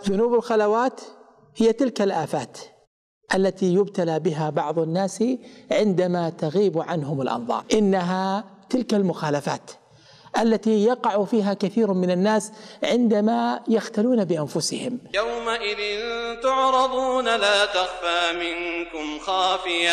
ذنوب الخلوات هي تلك الآفات التي يبتلى بها بعض الناس عندما تغيب عنهم الأنظار إنها تلك المخالفات التي يقع فيها كثير من الناس عندما يختلون بانفسهم. يومئذ تعرضون لا تخفى منكم خافيه